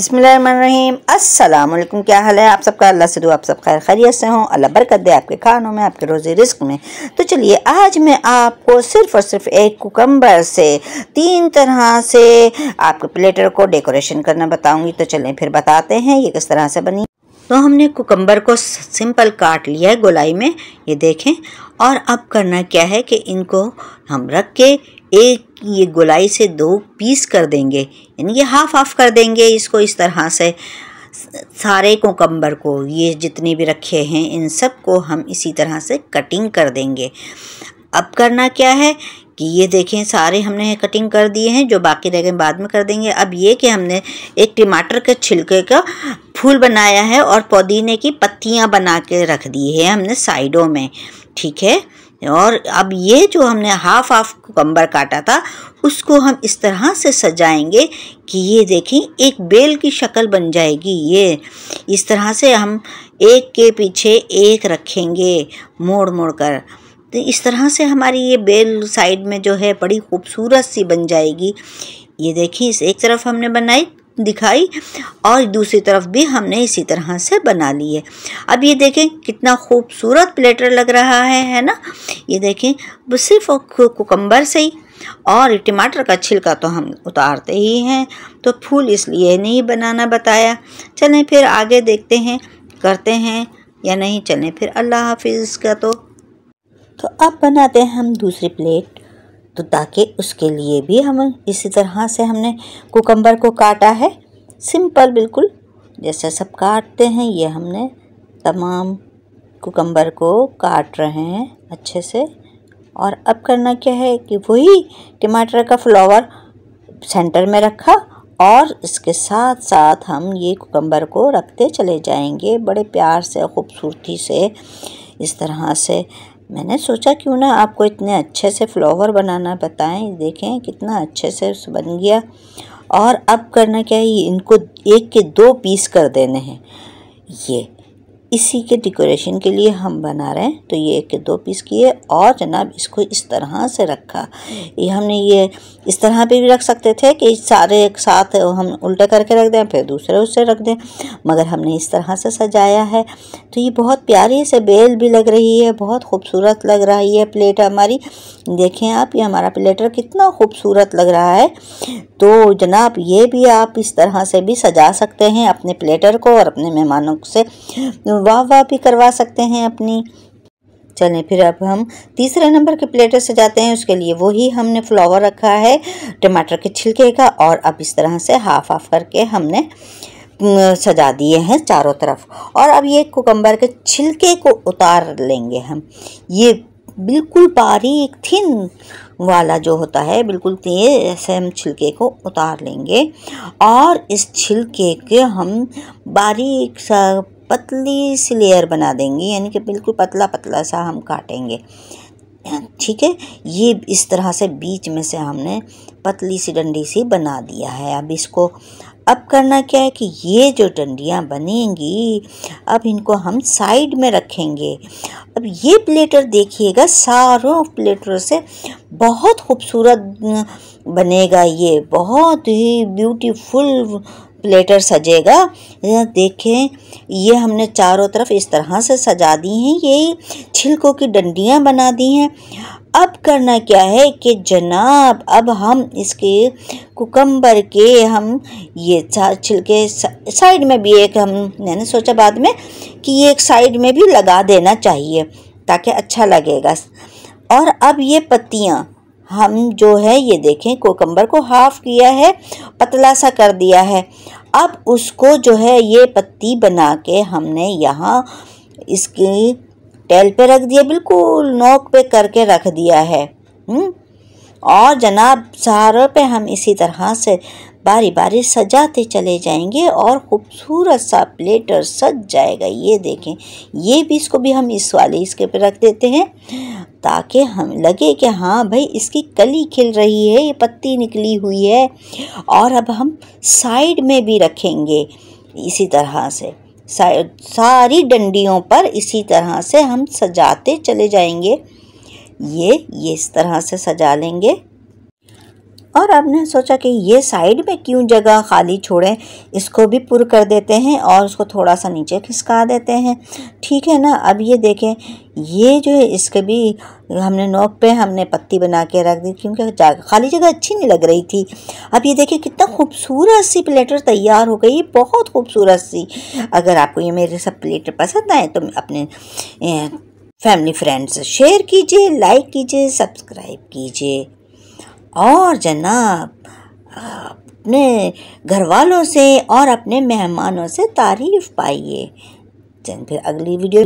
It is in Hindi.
अस्सलाम वालेकुम क्या हाल है आप सबका अल्लाह से दुआ आप सब खैर खैरियत से हों अल्लाह बरकत दे आपके खानों में आपके रोज़े रिस्क में तो चलिए आज मैं आपको सिर्फ और सिर्फ एक कुकम्बर से तीन तरह से आपके प्लेटर को डेकोरेशन करना बताऊंगी तो चलें फिर बताते हैं ये किस तरह से बनी तो हमने कुकम्बर को सिंपल काट लिया है गोलाई में ये देखें और अब करना क्या है कि इनको हम रख के एक ये गोलाई से दो पीस कर देंगे यानी ये हाफ हाफ कर देंगे इसको इस तरह से सारे कोकम्बर को ये जितने भी रखे हैं इन सब को हम इसी तरह से कटिंग कर देंगे अब करना क्या है कि ये देखें सारे हमने कटिंग कर दिए हैं जो बाकी रह गए बाद में कर देंगे अब ये कि हमने एक टमाटर के छिलके का फूल बनाया है और पुदीने की पत्तियाँ बना के रख दी है हमने साइडों में ठीक है और अब ये जो हमने हाफ हाफ कम्बर काटा था उसको हम इस तरह से सजाएंगे कि ये देखें एक बेल की शक्ल बन जाएगी ये इस तरह से हम एक के पीछे एक रखेंगे मोड़ मोड़ कर तो इस तरह से हमारी ये बेल साइड में जो है बड़ी खूबसूरत सी बन जाएगी ये देखिए इस एक तरफ हमने बनाई दिखाई और दूसरी तरफ भी हमने इसी तरह से बना लिए अब ये देखें कितना खूबसूरत प्लेटर लग रहा है है ना ये देखें सिर्फ कोकम्बर से ही और टमाटर का छिलका तो हम उतारते ही हैं तो फूल इसलिए नहीं बनाना बताया चलें फिर आगे देखते हैं करते हैं या नहीं चलें फिर अल्लाह हाफिज़ का तो तो अब बनाते हैं हम दूसरी प्लेट तो ताकि उसके लिए भी हम इसी तरह से हमने कुकम्बर को काटा है सिंपल बिल्कुल जैसे सब काटते हैं ये हमने तमाम कुकम्बर को काट रहे हैं अच्छे से और अब करना क्या है कि वही टमाटर का फ्लावर सेंटर में रखा और इसके साथ साथ हम ये कुकम्बर को रखते चले जाएंगे बड़े प्यार से खूबसूरती से इस तरह से मैंने सोचा क्यों ना आपको इतने अच्छे से फ्लावर बनाना बताएं देखें कितना अच्छे से बन गया और अब करना क्या है इनको एक के दो पीस कर देने हैं ये इसी के डेकोरेशन के लिए हम बना रहे हैं तो ये एक के दो पीस किए और जनाब इसको इस तरह से रखा ये हमने ये इस तरह पे भी रख सकते थे कि सारे एक साथ हम उल्टा करके रख दें फिर दूसरे उससे रख दें मगर हमने इस तरह से सजाया है तो ये बहुत प्यारी से बेल भी लग रही है बहुत खूबसूरत लग रही है प्लेट हमारी देखें आप ये हमारा प्लेटर कितना खूबसूरत लग रहा है तो जनाब ये भी आप इस तरह से भी सजा सकते हैं अपने प्लेटर को और अपने मेहमानों से वाह वाह भी करवा सकते हैं अपनी चलें फिर अब हम तीसरे नंबर के प्लेटर सजाते हैं उसके लिए वही हमने फ्लावर रखा है टमाटर के छिलके का और अब इस तरह से हाफ हाफ करके हमने सजा दिए हैं चारों तरफ और अब ये कोकम्बर के छिलके को उतार लेंगे हम ये बिल्कुल बारीक थिन वाला जो होता है बिल्कुल तेज ऐसे हम छिलके को उतार लेंगे और इस छिलके के हम बारीक सा पतली सी लेयर बना देंगे यानी कि बिल्कुल पतला पतला सा हम काटेंगे ठीक है ये इस तरह से बीच में से हमने पतली सी डंडी सी बना दिया है अब इसको अब करना क्या है कि ये जो डंडियाँ बनेंगी अब इनको हम साइड में रखेंगे अब ये प्लेटर देखिएगा सारों प्लेटरों से बहुत खूबसूरत बनेगा ये बहुत ही ब्यूटीफुल प्लेटर सजेगा देखें ये हमने चारों तरफ इस तरह से सजा दी हैं ये छिलकों की डंडियाँ बना दी हैं अब करना क्या है कि जनाब अब हम इसके कुकम्बर के हम ये छिलके साइड में भी एक हम मैंने सोचा बाद में कि ये एक साइड में भी लगा देना चाहिए ताकि अच्छा लगेगा और अब ये पत्तियाँ हम जो है ये देखें कोकम्बर को हाफ़ किया है पतला सा कर दिया है अब उसको जो है ये पत्ती बना के हमने यहाँ इसकी टेल पे रख दिया बिल्कुल नोक पे करके रख दिया है हुँ? हम्म? और जनाब सहारों पे हम इसी तरह से बारी बारी सजाते चले जाएंगे और ख़ूबसूरत सा प्लेटर सज जाएगा ये देखें ये भी इसको भी हम इस वाले इसके पे रख देते हैं ताकि हम लगे कि हाँ भाई इसकी कली खिल रही है ये पत्ती निकली हुई है और अब हम साइड में भी रखेंगे इसी तरह से सारी डंडियों पर इसी तरह से हम सजाते चले जाएंगे ये ये इस तरह से सजा लेंगे और आपने सोचा कि ये साइड में क्यों जगह खाली छोड़ें इसको भी पुर कर देते हैं और उसको थोड़ा सा नीचे खिसका देते हैं ठीक है ना अब ये देखें ये जो है इसके भी हमने नोक पे हमने पत्ती बना के रख दी क्योंकि खाली जगह अच्छी नहीं लग रही थी अब ये देखिए कितना खूबसूरत सी प्लेटर तैयार हो गई बहुत खूबसूरत सी अगर आपको ये मेरे सब प्लेटर पसंद आए तो अपने फैमिली फ्रेंड्स शेयर कीजिए लाइक कीजिए सब्सक्राइब कीजिए और जनाब अपने घर वालों से और अपने मेहमानों से तारीफ़ पाइए फिर अगली वीडियो